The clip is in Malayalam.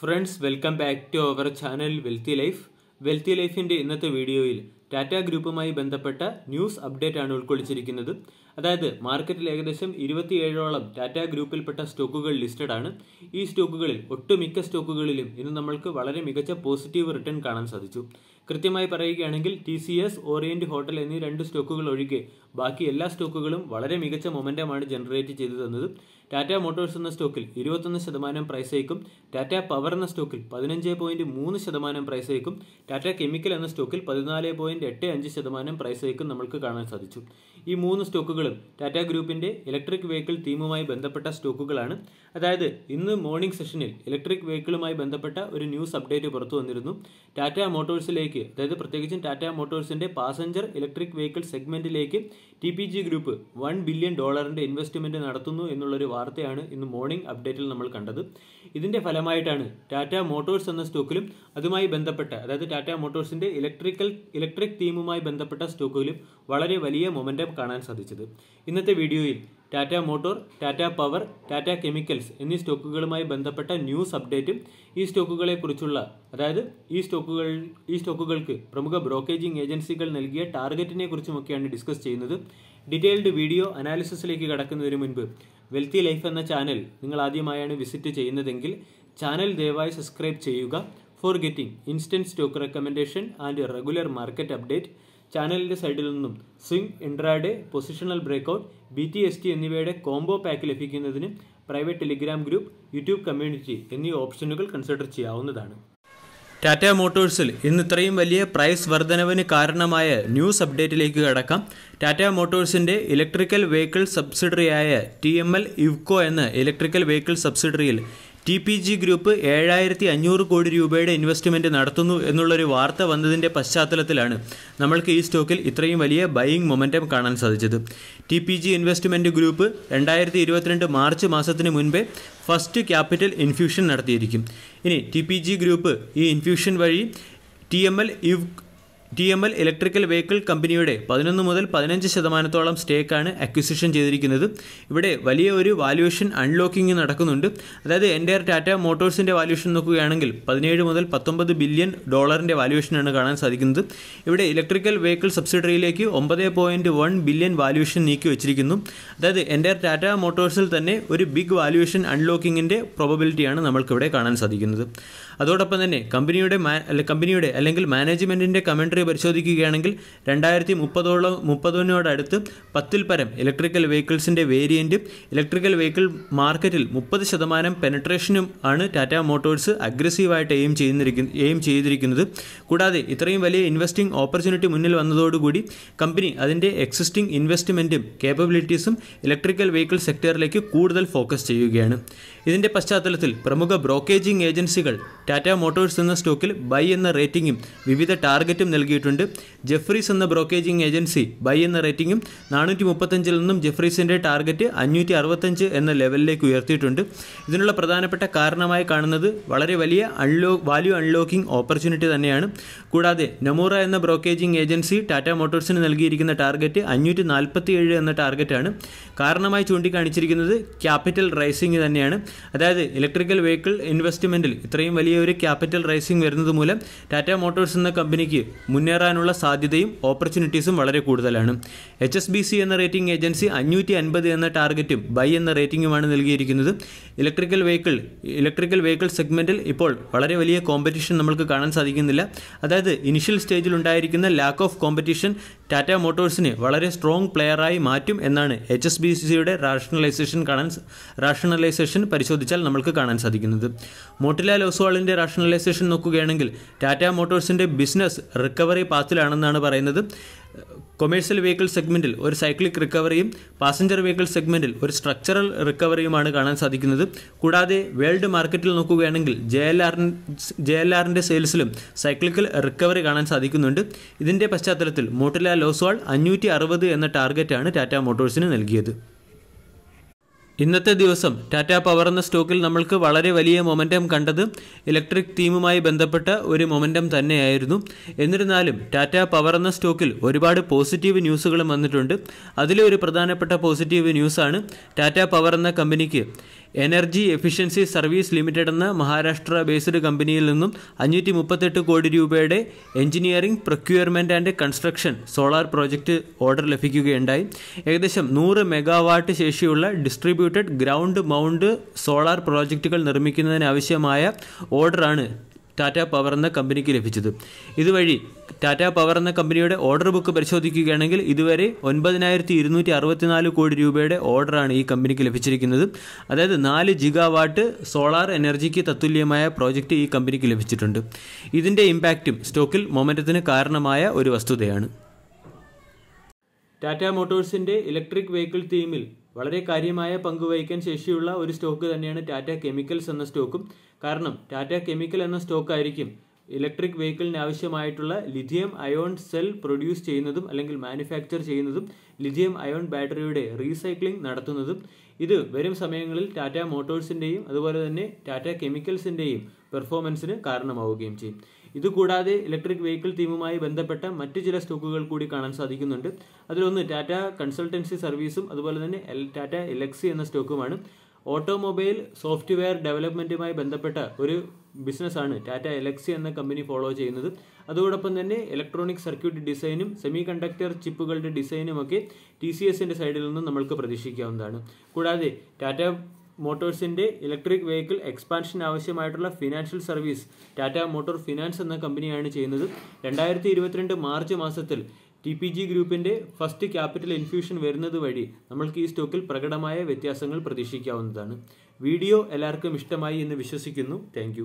friends welcome back to our channel wealthy life wealthy ലൈഫിൻ്റെ ഇന്നത്തെ വീഡിയോയിൽ ടാറ്റ ഗ്രൂപ്പുമായി ബന്ധപ്പെട്ട ന്യൂസ് അപ്ഡേറ്റ് ആണ് ഉൾക്കൊള്ളിച്ചിരിക്കുന്നത് അതായത് മാർക്കറ്റിൽ ഏകദേശം ഇരുപത്തിയേഴോളം ടാറ്റ ഗ്രൂപ്പിൽപ്പെട്ട സ്റ്റോക്കുകൾ ലിസ്റ്റഡ് ആണ് ഈ സ്റ്റോക്കുകളിൽ ഒട്ടുമിക്ക സ്റ്റോക്കുകളിലും ഇന്ന് നമ്മൾക്ക് വളരെ മികച്ച പോസിറ്റീവ് റിട്ടേൺ കാണാൻ സാധിച്ചു കൃത്യമായി പറയുകയാണെങ്കിൽ T C S orient hotel എന്നീ രണ്ട് സ്റ്റോക്കുകൾ ഒഴികെ ബാക്കി എല്ലാ സ്റ്റോക്കുകളും വളരെ മികച്ച മൊമെൻറ്റമാണ് ജനറേറ്റ് ചെയ്തു തന്നത് ടാറ്റ മോട്ടോഴ്സ് എന്ന സ്റ്റോക്കിൽ ഇരുപത്തൊന്ന് ശതമാനം പ്രൈസ് ആയിക്കും ടാറ്റ പവർ എന്ന സ്റ്റോക്കിൽ പതിനഞ്ച് പോയിന്റ് മൂന്ന് ശതമാനം പ്രൈസ് ആയിക്കും ടാറ്റ കെമിക്കൽ എന്ന സ്റ്റോക്കിൽ പതിനാല് പോയിന്റ് എട്ട് അഞ്ച് ശതമാനം പ്രൈസ് ഹൈക്കും നമ്മൾക്ക് കാണാൻ സാധിച്ചു ഈ മൂന്ന് സ്റ്റോക്കുകളും ടാറ്റ ഗ്രൂപ്പിന്റെ ഇലക്ട്രിക് വെഹിക്കിൾ തീമുമായി ബന്ധപ്പെട്ട സ്റ്റോക്കുകളാണ് അതായത് ഇന്ന് മോർണിംഗ് സെഷനിൽ ഇലക്ട്രിക് വെഹിക്കിളുമായി ബന്ധപ്പെട്ട ഒരു ന്യൂസ് അപ്ഡേറ്റ് പുറത്തു വന്നിരുന്നു ടാറ്റ മോട്ടോഴ്സിലേക്ക് അതായത് പ്രത്യേകിച്ചും ടാറ്റ മോട്ടോഴ്സിന്റെ പാസഞ്ചർ ഇലക്ട്രിക് വെഹിക്കിൾ സെഗ്മെന്റിലേക്ക് T P G group one billion ഡോളറിന്റെ ഇൻവെസ്റ്റ്മെന്റ് നടത്തുന്നു എന്നുള്ളൊരു വാർത്തയാണ് ഇന്ന് മോർണിംഗ് അപ്ഡേറ്റിൽ നമ്മൾ കണ്ടത് ഇതിന്റെ ഫലമായിട്ടാണ് ടാറ്റ മോട്ടോഴ്സ് എന്ന സ്റ്റോക്കിലും അതുമായി ബന്ധപ്പെട്ട അതായത് ടാറ്റ മോട്ടോഴ്സിന്റെ ഇലക്ട്രിക്കൽ ഇലക്ട്രിക് ഫെഡറേക് തീമുമായി ബന്ധപ്പെട്ട സ്റ്റോക്കുകളിലും വളരെ വലിയ മൊമെൻറ്റം കാണാൻ സാധിച്ചത് ഇന്നത്തെ വീഡിയോയിൽ Tata motor Tata power Tata chemicals എന്നീ സ്റ്റോക്കുകളുമായി ബന്ധപ്പെട്ട ന്യൂസ് അപ്ഡേറ്റും ഈ സ്റ്റോക്കുകളെക്കുറിച്ചുള്ള അതായത് ഈ സ്റ്റോക്കുകൾ ഈ സ്റ്റോക്കുകൾക്ക് പ്രമുഖ ബ്രോക്കേജിംഗ് ഏജൻസികൾ നൽകിയ ടാർഗറ്റിനെ കുറിച്ചുമൊക്കെയാണ് ഡിസ്കസ് ചെയ്യുന്നത് ഡീറ്റെയിൽഡ് വീഡിയോ അനാലിസിസിലേക്ക് കടക്കുന്നതിന് മുൻപ് വെൽത്തി ലൈഫ് എന്ന ചാനൽ നിങ്ങൾ ആദ്യമായാണ് വിസിറ്റ് ചെയ്യുന്നതെങ്കിൽ ചാനൽ ദയവായി സബ്സ്ക്രൈബ് ചെയ്യുക for getting instant stock recommendation and regular market update ചാനലിൻ്റെ സൈഡിൽ നിന്നും swing intraday positional breakout B T S T എന്നിവയുടെ കോംബോ പാക്ക് ലഭിക്കുന്നതിന് private Telegram group YouTube community എന്നീ ഓപ്ഷനുകൾ കൺസിഡർ ചെയ്യാവുന്നതാണ് ടാറ്റ മോട്ടോഴ്സിൽ ഇന്ന് ഇത്രയും വലിയ പ്രൈസ് വർധനവിന് കാരണമായ ന്യൂസ് അപ്ഡേറ്റിലേക്ക് കടക്കാം ടാറ്റ മോട്ടോഴ്സിൻ്റെ ഇലക്ട്രിക്കൽ വെഹിക്കിൾ സബ്സിഡറിയായ ടി എം എൽ ഇവ്കോ എന്ന ഇലക്ട്രിക്കൽ വെഹിക്കിൾ സബ്സിഡറിയിൽ ടി പി ജി ഗ്രൂപ്പ് ഏഴായിരത്തി അഞ്ഞൂറ് കോടി രൂപയുടെ ഇൻവെസ്റ്റ്മെൻറ്റ് നടത്തുന്നു എന്നുള്ളൊരു വാർത്ത വന്നതിൻ്റെ പശ്ചാത്തലത്തിലാണ് നമ്മൾക്ക് ഈ സ്റ്റോക്കിൽ ഇത്രയും വലിയ ബൈയിങ് മൊമെൻറ്റം കാണാൻ സാധിച്ചത് T P G investment group രണ്ടായിരത്തി ഇരുപത്തിരണ്ട് മാർച്ച് മാസത്തിന് മുൻപേ ഫസ്റ്റ് ക്യാപിറ്റൽ ഇൻഫ്യൂഷൻ നടത്തിയിരിക്കും ഇനി ടി പി ജി ഗ്രൂപ്പ് ഈ ഇൻഫ്യൂഷൻ വഴി T M L EV D M L electrical vehicle കമ്പനിയുടെ പതിനൊന്ന് മുതൽ പതിനഞ്ച് ശതമാനത്തോളം സ്റ്റേക്കാണ് അക്വിസിഷൻ ചെയ്തിരിക്കുന്നത് ഇവിടെ വലിയ ഒരു വാല്യുവേഷൻ അൺലോക്കിംഗ് നടക്കുന്നുണ്ട് അതായത് എൻ്റെ ടാറ്റ മോട്ടോഴ്സിൻ്റെ വാല്യുവേഷൻ നോക്കുകയാണെങ്കിൽ പതിനേഴ് മുതൽ പത്തൊമ്പത് ബില്യൺ ഡോളറിൻ്റെ വാല്യുവേഷനാണ് കാണാൻ സാധിക്കുന്നത് ഇവിടെ ഇലക്ട്രിക്കൽ വെഹിക്കിൾ സബ്സിഡറിയിലേക്ക് ഒമ്പത് പോയിൻറ്റ് വൺ ബില്യൺ വാല്യുവേഷൻ നീക്കി വെച്ചിരിക്കുന്നു അതായത് എൻ്റെ ടാറ്റ മോട്ടോഴ്സിൽ തന്നെ ഒരു ബിഗ് വാല്യുവേഷൻ അൺലോക്കിങ്ങിൻ്റെ പ്രോബബിലിറ്റിയാണ് നമ്മൾക്കിവിടെ കാണാൻ സാധിക്കുന്നത് അതോടൊപ്പം തന്നെ കമ്പനിയുടെ കമ്പനിയുടെ അല്ലെങ്കിൽ മാനേജ്മെൻറ്റിൻ്റെ കമൻട്രി ഹിസ്റ്ററി പരിശോധിക്കുകയാണെങ്കിൽ രണ്ടായിരത്തി മുപ്പതോളം മുപ്പതിനോടടുത്ത് പത്തിൽ പരം ഇലക്ട്രിക്കൽ വെഹിക്കിൾസിൻ്റെ വേരിയൻറ്റും ഇലക്ട്രിക്കൽ വെഹിക്കിൾ മാർക്കറ്റിൽ മുപ്പത് ശതമാനം പെനട്രേഷനും ആണ് ടാറ്റ മോട്ടോഴ്സ് അഗ്രസീവായിട്ട് എയിം ചെയ്യുന്നിരിക്കുന്ന എയിം ചെയ്തിരിക്കുന്നത് കൂടാതെ ഇത്രയും വലിയ ഇൻവെസ്റ്റിംഗ് ഓപ്പർച്യൂണിറ്റി മുന്നിൽ വന്നതോടുകൂടി കമ്പനി അതിൻ്റെ എക്സിസ്റ്റിംഗ് ഇൻവെസ്റ്റ്മെൻറ്റും കേപ്പബിലിറ്റീസും ഇലക്ട്രിക്കൽ വെഹിക്കിൾ സെക്ടറിലേക്ക് കൂടുതൽ ഫോക്കസ് ചെയ്യുകയാണ് ഇതിൻ്റെ പശ്ചാത്തലത്തിൽ പ്രമുഖ ബ്രോക്കേജിംഗ് ഏജൻസികൾ ടാറ്റ മോട്ടോഴ്സ് എന്ന സ്റ്റോക്കിൽ ബൈ എന്ന റേറ്റിംഗും വിവിധ ടാർഗറ്റും നൽകി നൽകിയിട്ടുണ്ട് ജെഫ്രീസ് എന്ന ബ്രോക്കേജിംഗ് ഏജൻസി ബൈ എന്ന റേറ്റിംഗും നാനൂറ്റി മുപ്പത്തഞ്ചിൽ നിന്നും ജെഫ്രീസിൻ്റെ ടാർഗറ്റ് അഞ്ഞൂറ്റി അറുപത്തഞ്ച് എന്ന ലെവലിലേക്ക് ഉയർത്തിയിട്ടുണ്ട് ഇതിനുള്ള പ്രധാനപ്പെട്ട കാരണമായി കാണുന്നത് വളരെ വലിയ അൺലോ വാല്യൂ അൺലോക്കിംഗ് ഓപ്പർച്യൂണിറ്റി തന്നെയാണ് കൂടാതെ നമൂറ എന്ന ബ്രോക്കേജിംഗ് ഏജൻസി ടാറ്റ മോട്ടോഴ്സിന് നൽകിയിരിക്കുന്ന ടാർഗറ്റ് അഞ്ഞൂറ്റി നാൽപ്പത്തി ഏഴ് എന്ന ടാർഗറ്റാണ് കാരണമായി ചൂണ്ടിക്കാണിച്ചിരിക്കുന്നത് ക്യാപിറ്റൽ റൈസിംഗ് തന്നെയാണ് അതായത് ഇലക്ട്രിക്കൽ വെഹിക്കിൾ ഇൻവെസ്റ്റ്മെൻറ്റിൽ ഇത്രയും വലിയ ഒരു ക്യാപിറ്റൽ റൈസിംഗ് വരുന്നത് മൂലം ടാറ്റ മോട്ടോഴ്സ് എന്ന കമ്പനിക്ക് മുന്നേറാനുള്ള സാധ്യതയും ഓപ്പർച്യൂണിറ്റീസും വളരെ കൂടുതലാണ് എച്ച് എസ് ബി സി എന്ന റേറ്റിംഗ് ഏജൻസി അഞ്ഞൂറ്റി അൻപത് എന്ന ടാർഗറ്റും ബൈ എന്ന റേറ്റിംഗുമാണ് നൽകിയിരിക്കുന്നത് ഇലക്ട്രിക്കൽ വെഹിക്കിൾ ഇലക്ട്രിക്കൽ വെഹിക്കിൾ സെഗ്മെൻറ്റിൽ ഇപ്പോൾ വളരെ വലിയ കോമ്പറ്റീഷൻ നമുക്ക് കാണാൻ സാധിക്കുന്നില്ല അതായത് ഇനിഷ്യൽ സ്റ്റേജിൽ ഉണ്ടായിരിക്കുന്ന ലാക്ക് ഓഫ് കോമ്പറ്റീഷൻ ടാറ്റ മോട്ടോഴ്സിന് വളരെ സ്ട്രോങ് പ്ലെയറായി മാറ്റും എന്നാണ് എച്ച് എസ് ബി സിയുടെ റാഷണലൈസേഷൻ കാണാൻ റാഷണലൈസേഷൻ പരിശോധിച്ചാൽ നമ്മൾക്ക് കാണാൻ സാധിക്കുന്നത് മോട്ടിലാൽ ഒസ്വാളിൻ്റെ റാഷണലൈസേഷൻ നോക്കുകയാണെങ്കിൽ ടാറ്റ മോട്ടോഴ്സിൻ്റെ ബിസിനസ് റിക്കവറി പാത്തിലാണെന്നാണ് പറയുന്നത് കൊമേഴ്സ്യൽ വെഹിക്കിൾ സെഗ്മെൻറ്റിൽ ഒരു സൈക്ലിക് റിക്കവറിയും പാസഞ്ചർ വെഹിക്കിൾ സെഗ്മെൻറ്റിൽ ഒരു സ്ട്രക്ചറൽ റിക്കവറിയുമാണ് കാണാൻ സാധിക്കുന്നത് കൂടാതെ വേൾഡ് മാർക്കറ്റിൽ നോക്കുകയാണെങ്കിൽ ജെ എൽ ആറിൻ ജെ എൽ ആറിൻ്റെ സെയിൽസിലും സൈക്ലിക്കൽ റിക്കവറി കാണാൻ സാധിക്കുന്നുണ്ട് ഇതിൻ്റെ പശ്ചാത്തലത്തിൽ മോട്ടില ലോസ്വാൾ അഞ്ഞൂറ്റി അറുപത് എന്ന ടാർഗറ്റാണ് ടാറ്റ മോട്ടോഴ്സിന് നൽകിയത് ഇന്നത്തെ ദിവസം ടാറ്റ പവർ എന്ന സ്റ്റോക്കിൽ നമ്മൾക്ക് വളരെ വലിയ മൊമെൻറ്റം കണ്ടത് ഇലക്ട്രിക് തീമുമായി ബന്ധപ്പെട്ട ഒരു മൊമെൻറ്റം തന്നെയായിരുന്നു എന്നിരുന്നാലും ടാറ്റ പവർ എന്ന സ്റ്റോക്കിൽ ഒരുപാട് പോസിറ്റീവ് ന്യൂസുകളും വന്നിട്ടുണ്ട് അതിലെ ഒരു പ്രധാനപ്പെട്ട പോസിറ്റീവ് ന്യൂസാണ് ടാറ്റ പവർ എന്ന കമ്പനിക്ക് എനർജി എഫിഷ്യൻസി സർവീസ് ലിമിറ്റഡ് എന്ന മഹാരാഷ്ട്ര ബേസ്ഡ് കമ്പനിയിൽ നിന്നും അഞ്ഞൂറ്റി മുപ്പത്തെട്ട് കോടി രൂപയുടെ engineering procurement and construction solar project order ലഭിക്കുകയുണ്ടായി ഏകദേശം നൂറ് മെഗാവാട്ട് ശേഷിയുള്ള ഡിസ്ട്രിബ്യൂട്ടഡ് ഗ്രൗണ്ട് മൗണ്ട് സോളാർ പ്രോജക്റ്റുകൾ നിർമ്മിക്കുന്നതിനാവശ്യമായ ഓർഡറാണ് ടാറ്റ പവർ എന്ന കമ്പനിക്ക് ലഭിച്ചത് ഇതുവഴി ടാറ്റ പവർ എന്ന കമ്പനിയുടെ ഓർഡർ ബുക്ക് പരിശോധിക്കുകയാണെങ്കിൽ ഇതുവരെ ഒൻപതിനായിരത്തി ഇരുന്നൂറ്റി അറുപത്തിനാല് കോടി രൂപയുടെ ഓർഡറാണ് ഈ കമ്പനിക്ക് ലഭിച്ചിരിക്കുന്നത് അതായത് നാല് ജിഗാവാട്ട് സോളാർ എനർജിക്ക് തത്തുല്യമായ പ്രോജക്റ്റ് ഈ കമ്പനിക്ക് ലഭിച്ചിട്ടുണ്ട് ഇതിൻ്റെ ഇമ്പാക്റ്റും സ്റ്റോക്കിൽ മൊമെൻറ്റത്തിന് കാരണമായ ഒരു വസ്തുതയാണ് ടാറ്റ മോട്ടോഴ്സിൻ്റെ ഇലക്ട്രിക് വെഹിക്കിൾ തീമിൽ വളരെ കാര്യമായ വഹിക്കാൻ ശേഷിയുള്ള ഒരു സ്റ്റോക്ക് തന്നെയാണ് ടാറ്റ കെമിക്കൽസ് എന്ന സ്റ്റോക്കും കാരണം ടാറ്റ കെമിക്കൽ എന്ന സ്റ്റോക്കായിരിക്കും ഇലക്ട്രിക് വെഹിക്കിളിന് ആവശ്യമായിട്ടുള്ള ലിഥിയം അയോൺ സെൽ പ്രൊഡ്യൂസ് ചെയ്യുന്നതും അല്ലെങ്കിൽ മാനുഫാക്ചർ ചെയ്യുന്നതും ലിഥിയം അയോൺ ബാറ്ററിയുടെ റീസൈക്ലിംഗ് നടത്തുന്നതും ഇത് വരും സമയങ്ങളിൽ ടാറ്റ മോട്ടോഴ്സിൻ്റെയും അതുപോലെ തന്നെ ടാറ്റ കെമിക്കൽസിൻ്റെയും പെർഫോമൻസിന് കാരണമാവുകയും ചെയ്യും ഇതുകൂടാതെ ഇലക്ട്രിക് വെഹിക്കിൾ തീമുമായി ബന്ധപ്പെട്ട മറ്റു ചില സ്റ്റോക്കുകൾ കൂടി കാണാൻ സാധിക്കുന്നുണ്ട് അതിലൊന്ന് ടാറ്റ കൺസൾട്ടൻസി സർവീസും അതുപോലെ തന്നെ ടാറ്റ എലക്സി എന്ന സ്റ്റോക്കുമാണ് ഓട്ടോമൊബൈൽ സോഫ്റ്റ്വെയർ ഡെവലപ്മെൻറ്റുമായി ബന്ധപ്പെട്ട ഒരു ബിസിനസ്സാണ് ടാറ്റ എലക്സി എന്ന കമ്പനി ഫോളോ ചെയ്യുന്നത് അതോടൊപ്പം തന്നെ ഇലക്ട്രോണിക് സർക്യൂട്ട് ഡിസൈനും സെമി കണ്ടക്ടർ ചിപ്പുകളുടെ ഡിസൈനുമൊക്കെ ടി സി എസിൻ്റെ സൈഡിൽ നിന്നും നമ്മൾക്ക് പ്രതീക്ഷിക്കാവുന്നതാണ് കൂടാതെ ടാറ്റ മോട്ടോഴ്സിൻ്റെ ഇലക്ട്രിക് വെഹിക്കിൾ എക്സ്പാൻഷൻ ആവശ്യമായിട്ടുള്ള financial service Tata Motor Finance എന്ന കമ്പനിയാണ് ചെയ്യുന്നത് രണ്ടായിരത്തി ഇരുപത്തിരണ്ട് മാർച്ച് മാസത്തിൽ ടി പി ജി ഗ്രൂപ്പിൻ്റെ ഫസ്റ്റ് ക്യാപിറ്റൽ ഇൻഫ്യൂഷൻ വരുന്നത് വഴി നമ്മൾക്ക് ഈ സ്റ്റോക്കിൽ പ്രകടമായ വ്യത്യാസങ്ങൾ പ്രതീക്ഷിക്കാവുന്നതാണ് വീഡിയോ എല്ലാവർക്കും ഇഷ്ടമായി എന്ന് വിശ്വസിക്കുന്നു താങ്ക്